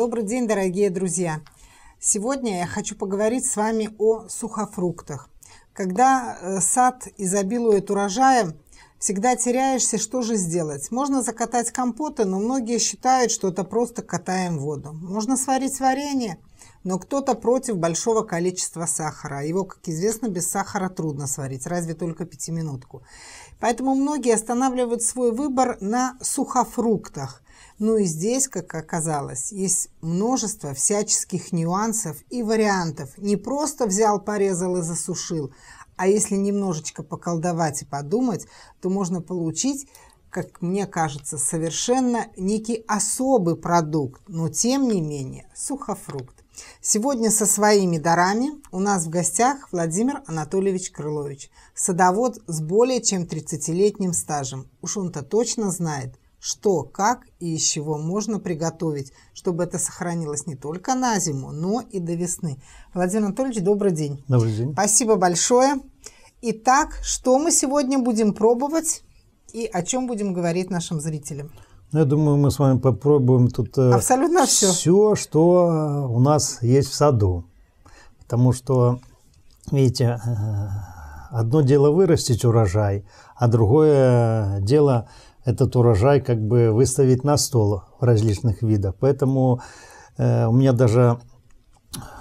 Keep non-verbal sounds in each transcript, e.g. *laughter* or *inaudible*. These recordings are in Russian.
Добрый день, дорогие друзья! Сегодня я хочу поговорить с вами о сухофруктах. Когда э, сад изобилует урожаем, всегда теряешься, что же сделать. Можно закатать компоты, но многие считают, что это просто катаем воду. Можно сварить варенье, но кто-то против большого количества сахара. Его, как известно, без сахара трудно сварить, разве только пятиминутку. Поэтому многие останавливают свой выбор на сухофруктах – ну и здесь, как оказалось, есть множество всяческих нюансов и вариантов. Не просто взял, порезал и засушил, а если немножечко поколдовать и подумать, то можно получить, как мне кажется, совершенно некий особый продукт, но тем не менее сухофрукт. Сегодня со своими дарами у нас в гостях Владимир Анатольевич Крылович, садовод с более чем 30-летним стажем. Уж он-то точно знает – что, как и из чего можно приготовить, чтобы это сохранилось не только на зиму, но и до весны. Владимир Анатольевич, добрый день. Добрый день. Спасибо большое. Итак, что мы сегодня будем пробовать и о чем будем говорить нашим зрителям? Ну, я думаю, мы с вами попробуем тут э, Абсолютно все, все что э, у нас есть в саду. Потому что, видите, э, одно дело вырастить урожай, а другое дело – этот урожай как бы выставить на стол в различных видах. Поэтому э, у меня даже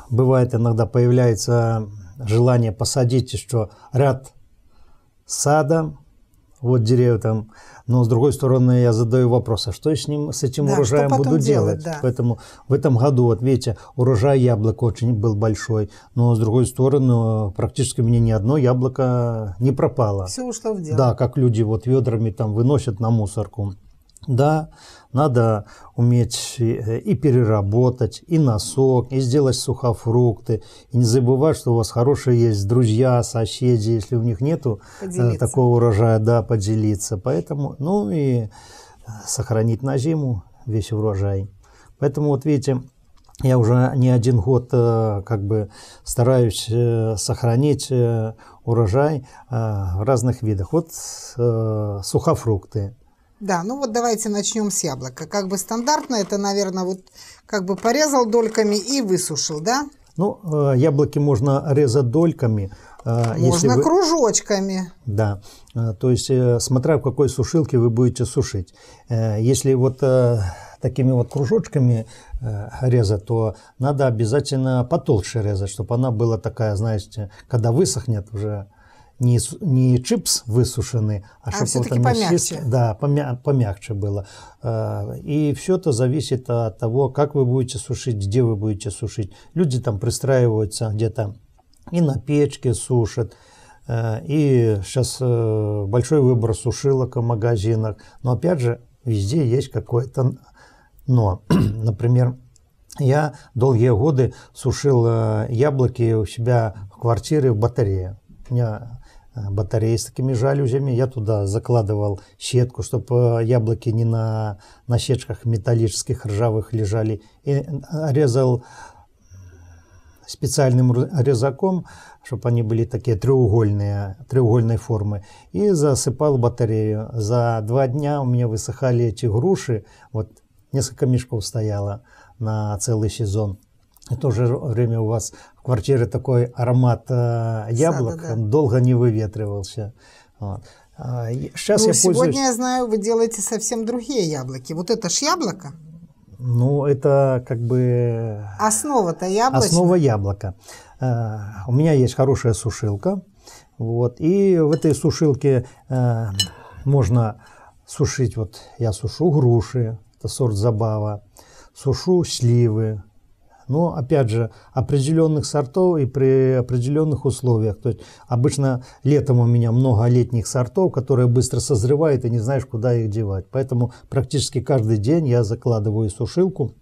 бывает иногда появляется желание посадить еще ряд сада, вот деревья там. Но с другой стороны, я задаю вопрос, а что я с ним, с этим да, урожаем буду делать? делать да. Поэтому в этом году, вот видите, урожай яблок очень был большой, но с другой стороны, практически мне ни одно яблоко не пропало. Все ушло в дело. Да, как люди вот ведрами там выносят на мусорку. Да, надо уметь э, и переработать, и носок, и сделать сухофрукты. И не забывать, что у вас хорошие есть друзья, соседи, если у них нету э, поделиться. такого урожая, да, поделиться. Поэтому, ну и э, сохранить на зиму весь урожай. Поэтому вот видите, я уже не один год как бы стараюсь сохранить урожай в разных видах. Вот сухофрукты да, ну вот давайте начнем с яблока. Как бы стандартно, это, наверное, вот как бы порезал дольками и высушил, да? Ну, э, яблоки можно резать дольками. Э, можно вы... кружочками. Да, э, то есть смотря в какой сушилке вы будете сушить. Если вот такими вот кружочками резать, то надо обязательно потолще резать, чтобы она была такая, знаете, когда высохнет уже не, не чипс высушенный, а, а чтобы вот оно помягче. Сис... Да, помя... помягче было. Э, и все это зависит от того, как вы будете сушить, где вы будете сушить. Люди там пристраиваются где-то и на печке сушат, э, и сейчас э, большой выбор сушилок в магазинах. Но опять же, везде есть какое-то но. *clears throat* Например, я долгие годы сушил яблоки у себя в квартире в батарее. У меня Э, батареи с такими жалюзями. Я туда закладывал щетку, чтобы э, яблоки не на, на щечках металлических ржавых лежали. И э, резал специальным резаком, чтобы они были такие треугольные, треугольной формы, и засыпал батарею. За два дня у меня высыхали эти груши, вот несколько мешков стояло на целый сезон. В то же время у вас в квартире такой аромат э, яблок, Сада, да. он долго не выветривался. Вот. А, сейчас ну, я сегодня я знаю, вы делаете совсем другие яблоки. Вот это ж яблоко. Ну, это как бы... Основа-то яблоко. Основа яблока. А, у меня есть хорошая сушилка. Вот, и в этой сушилке а, можно сушить, вот я сушу груши, это сорт забава, сушу сливы, но опять же определенных сортов и при определенных условиях. То есть обычно летом у меня много летних сортов, которые быстро созревают и не знаешь, куда их девать. Поэтому практически каждый день я закладываю сушилку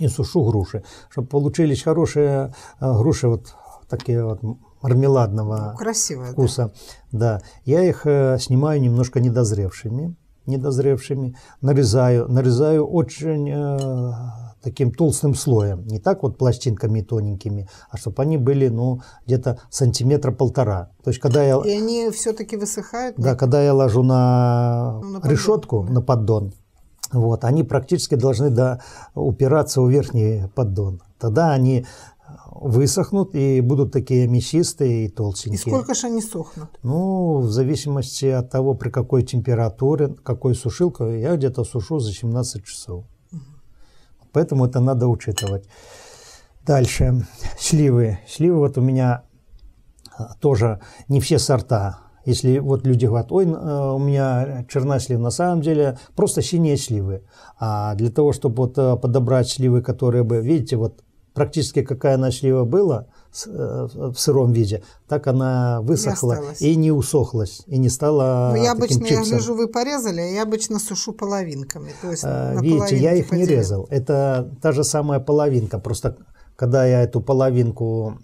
и сушу груши, чтобы получились хорошие э, груши вот такие вот мармеладного ну, Красивая, вкуса. Да. да, я их э, снимаю немножко недозревшими, недозревшими, нарезаю, нарезаю очень э, таким толстым слоем. Не так вот пластинками тоненькими, а чтобы они были, ну, где-то сантиметра полтора. То есть, когда я... И они все-таки высыхают? Да, когда я ложу на, ну, на решетку, на поддон, вот, они практически должны до упираться у верхний поддон. Тогда они высохнут и будут такие мясистые и толстенькие. И сколько же они сохнут? Ну, в зависимости от того, при какой температуре, какой сушилка, я где-то сушу за 17 часов. Поэтому это надо учитывать. Дальше. Сливы. Сливы вот у меня а, тоже не все сорта. Если вот люди говорят, ой, э, у меня черная слива, на самом деле просто синие сливы. А для того, чтобы вот э, подобрать сливы, которые бы, видите, вот практически какая она слива была э, в сыром виде, так она высохла и, и не усохлась, и не стала Ну, я таким обычно, чипсом. я гляжу, вы порезали, а я обычно сушу половинками. То есть а, видите, я их поделю. не резал. Это та же самая половинка, просто когда я эту половинку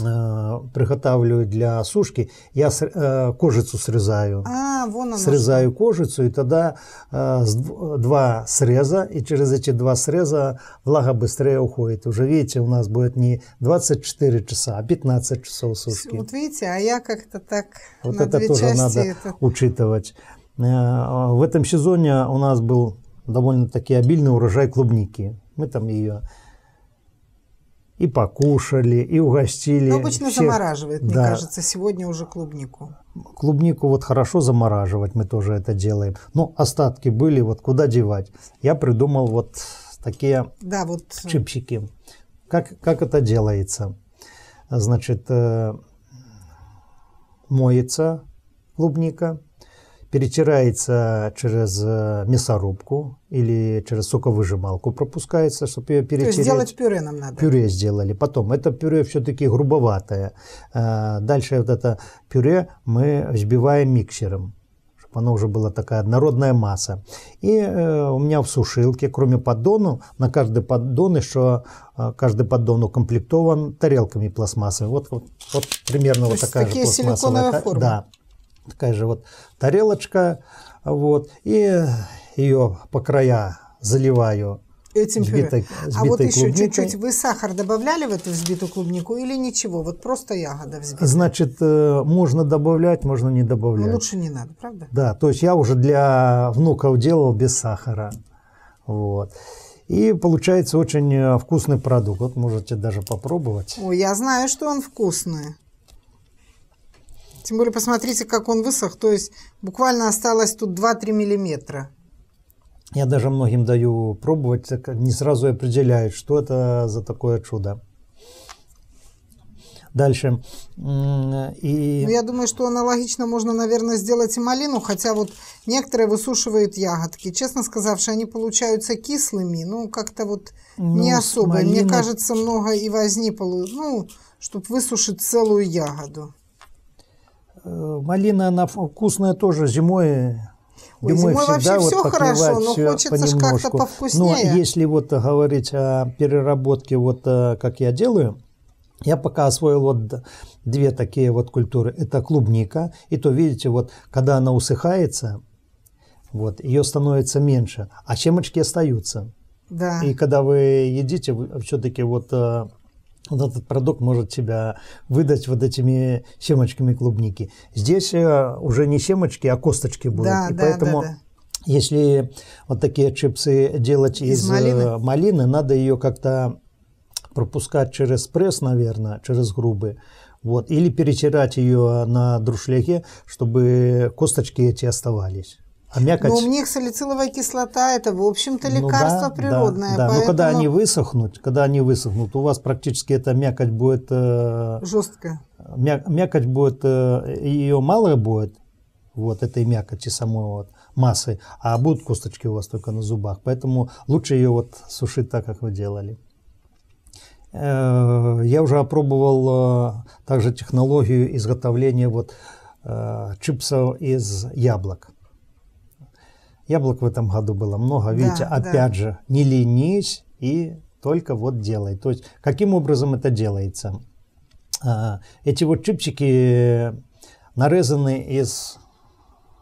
Э, приготавливаю для сушки, я э, кожицу срезаю. А, вон она. Срезаю кожицу, и тогда э, два среза, и через эти два среза влага быстрее уходит. Уже видите, у нас будет не 24 часа, а 15 часов сушки. Вот видите, а я как-то так Вот на это две тоже части надо это... учитывать. В этом сезоне у нас был довольно-таки обильный урожай клубники. Мы там ее и покушали, и угостили. Но ну, обычно всех. замораживает, мне кажется. Сегодня уже клубнику. Клубнику вот хорошо замораживать, мы тоже это делаем. Но остатки были, вот куда девать. Я придумал вот такие да, вот... Э, чипсики. Как, как это делается? Значит, э, моется клубника – перетирается через э, мясорубку или через соковыжималку пропускается, чтобы ее перетереть. То есть сделать пюре нам надо? Пюре сделали. Потом, это пюре все-таки грубоватое. Э, дальше вот это пюре мы взбиваем миксером чтобы оно уже была такая однородная масса. И э, у меня в сушилке, кроме поддону, на каждый поддон еще э, каждый поддон укомплектован тарелками пластмассовыми. Вот, вот, вот примерно То вот такая такие же пластмассовая. Силиконовая форма. Да, такая же вот тарелочка, вот, и ее по края заливаю Этим взбитой, взбитой А вот клубникой. еще чуть-чуть. Вы сахар добавляли в эту взбитую клубнику или ничего? Вот просто ягода взбитая. Значит, э, можно добавлять, можно не добавлять. Но ну, лучше не надо, правда? Да, то есть я уже для внуков делал без сахара. Вот. И получается очень э, вкусный продукт. Вот можете даже попробовать. Ой, я знаю, что он вкусный. Тем более, посмотрите, как он высох. То есть, буквально осталось тут 2-3 миллиметра. Я даже многим даю пробовать, не сразу определяют, что это за такое чудо. Дальше. И... Ну, я думаю, что аналогично можно, наверное, сделать и малину, хотя вот некоторые высушивают ягодки. Честно сказавши, они получаются кислыми, ну, как-то вот ну, не особо. Малина... Мне кажется, много и возни, ну, чтобы высушить целую ягоду. Э, малина, она вкусная тоже зимой. Ой, зимой, всегда вообще вот все хорошо, но хочется же как-то ну, а повкуснее. Но если вот говорить о переработке, вот э, как я делаю, я пока освоил вот две такие вот культуры. Это клубника, и то, видите, вот когда она усыхается, вот, ее становится меньше, а семечки остаются. Да. И когда вы едите, все-таки вот э, вот этот продукт может себя выдать вот этими семочками клубники. Здесь э, уже не семочки, а косточки будут. Да, и да, поэтому да, да. Если вот такие чипсы делать из, из э, малины. малины, надо ее как-то пропускать через пресс, наверное, через грубый. Вот. Или перетирать ее на друшляке, чтобы косточки эти оставались. А мякоть... Но ну, у них салициловая кислота – это, в общем-то, ну лекарство ну, да, природное. Да, ну, да. Поэтому... Но когда они высохнут, когда они высохнут, у вас практически эта мякоть будет… Э... Жесткая. Мя... Мякоть будет, э... ее мало будет, вот этой мякоти самой вот массы, а будут косточки у вас только на зубах. Поэтому лучше ее вот сушить так, как вы делали. Э, я уже опробовал э, также технологию изготовления вот э, чипсов из яблок. Яблок в этом году было много. Видите, да, опять да. же, не ленись и только вот делай. То есть, каким образом это делается? А, эти вот чипчики э, нарезаны из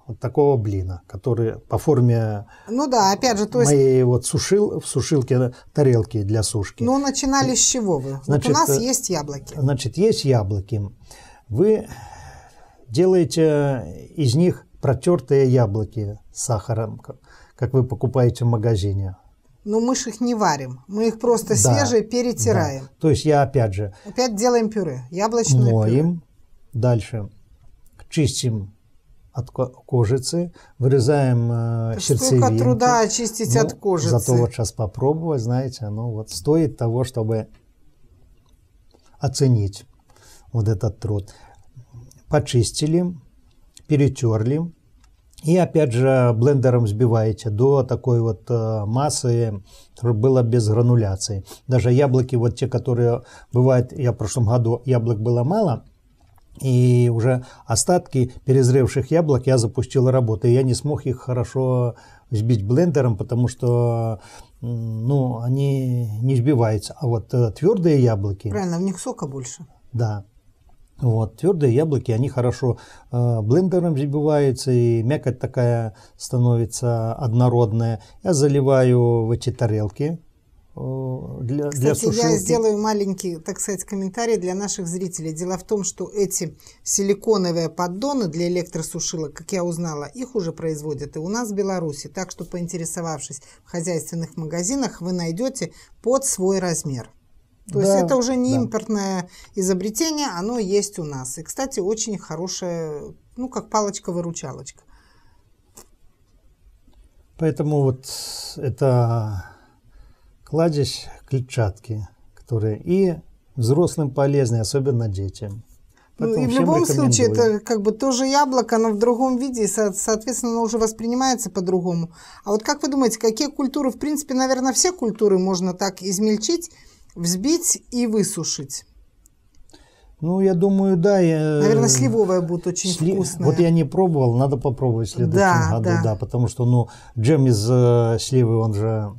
вот такого блина, который по форме ну да, опять же, то есть... моей вот сушил, в сушилке тарелки для сушки. Ну, начинали с чего вы? Значит, вот у нас э, есть яблоки. Значит, есть яблоки. Вы делаете из них протертые яблоки с сахаром, как вы покупаете в магазине. Ну мы же их не варим, мы их просто да, свежие перетираем. Да. То есть я опять же... Опять делаем пюре, яблочное моем, пюре. дальше чистим от кожицы, вырезаем э, сердцевинки. Сколько труда очистить ну, от кожицы. Зато вот сейчас попробовать, знаете, оно вот стоит того, чтобы оценить вот этот труд. Почистили, перетерли. И опять же блендером взбиваете до такой вот э, массы, которая была без грануляции. Даже яблоки, вот те, которые бывают, я в прошлом году яблок было мало, и уже остатки перезревших яблок я запустил работу. И я не смог их хорошо взбить блендером, потому что ну, они не взбиваются А вот э, твердые яблоки... Правильно, в них сока больше. Да. Вот, твердые яблоки, они хорошо э, блендером взбиваются, и мякоть такая становится однородная. Я заливаю в эти тарелки э, для, Кстати, для сушилки. я сделаю маленький, так сказать, комментарий для наших зрителей. Дело в том, что эти силиконовые поддоны для электросушилок, как я узнала, их уже производят и у нас в Беларуси. Так что, поинтересовавшись в хозяйственных магазинах, вы найдете под свой размер. То да, есть это уже не да. импортное изобретение, оно есть у нас. И, кстати, очень хорошая, ну, как палочка-выручалочка. Поэтому вот это кладезь клетчатки, которые и взрослым полезны, особенно детям. Поэтому ну, и в любом рекомендую. случае, это как бы тоже яблоко, но в другом виде, и, соответственно, оно уже воспринимается по-другому. А вот как вы думаете, какие культуры, в принципе, наверное, все культуры можно так измельчить, Взбить и высушить. Ну, я думаю, да. Я... Наверное, э, сливовая будет очень Сли... вкусная. Вот я не пробовал, надо попробовать в следующем да, году, да. да, потому что, ну, джем из э, сливы, он же,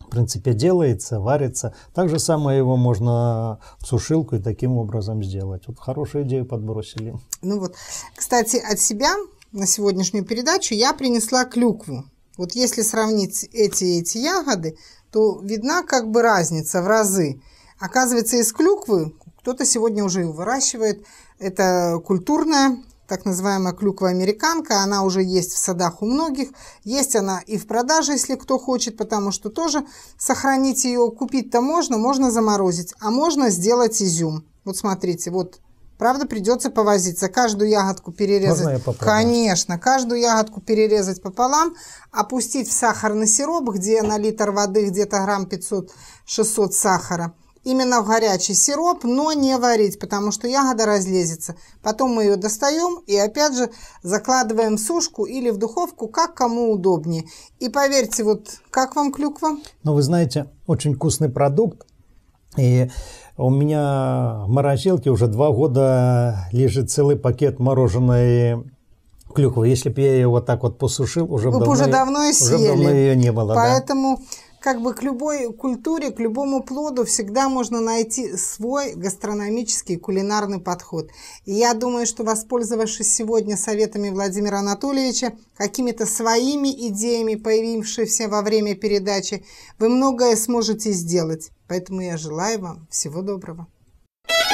в принципе, делается, варится. Так же самое его можно в сушилку и таким образом сделать. Вот хорошую идею подбросили. Ну вот, кстати, от себя на сегодняшнюю передачу я принесла клюкву. Вот если сравнить эти и эти ягоды, то видна как бы разница в разы. Оказывается, из клюквы кто-то сегодня уже и выращивает. Это культурная так называемая клюква американка, она уже есть в садах у многих, есть она и в продаже, если кто хочет, потому что тоже сохранить ее, купить-то можно, можно заморозить, а можно сделать изюм. Вот смотрите, вот Правда, придется повозиться. Каждую ягодку перерезать. Можно я Конечно. Каждую ягодку перерезать пополам, опустить в сахарный сироп, где на литр воды где-то грамм 500-600 сахара. Именно в горячий сироп, но не варить, потому что ягода разлезется. Потом мы ее достаем и опять же закладываем в сушку или в духовку, как кому удобнее. И поверьте, вот как вам клюква? Ну, вы знаете, очень вкусный продукт. И у меня в морозилке уже два года лежит целый пакет мороженой клюквы. Если бы я ее вот так вот посушил, уже Вы давно, уже давно и Уже давно ее не было. Поэтому да как бы к любой культуре, к любому плоду всегда можно найти свой гастрономический кулинарный подход. И я думаю, что воспользовавшись сегодня советами Владимира Анатольевича, какими-то своими идеями, появившимися во время передачи, вы многое сможете сделать. Поэтому я желаю вам всего доброго.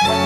thank you